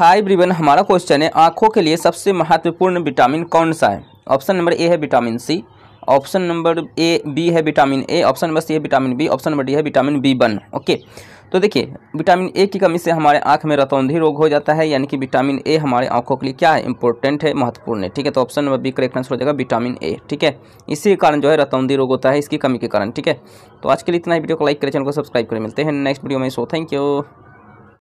high ब्रिवन हमारा question है आँखों के लिए सबसे महत्वपूर्ण विटामिन कौन सा है ऑप्शन नंबर ए है vitamin C option number A B है vitamin A option number C है vitamin B option number D है विटामिन बी वन ओके तो देखिए विटामिन ए की कमी से हमारे आँख में रतौंधी रोग हो जाता है यानी कि विटामिन ए हमारे आँखों के लिए क्या है इंपॉर्टेंट है महत्वपूर्ण है ठीक है तो option number B correct answer हो जाएगा विटामिन ए ठीक है इसी कारण जो है रतौंधी रोग होता है इसकी कमी के कारण ठीक है तो आज के लिए इतना ही वीडियो को लाइक करें चैनल को सब्सक्राइब करें मिलते हैं नेक्स्ट वीडियो में सो थैंक यू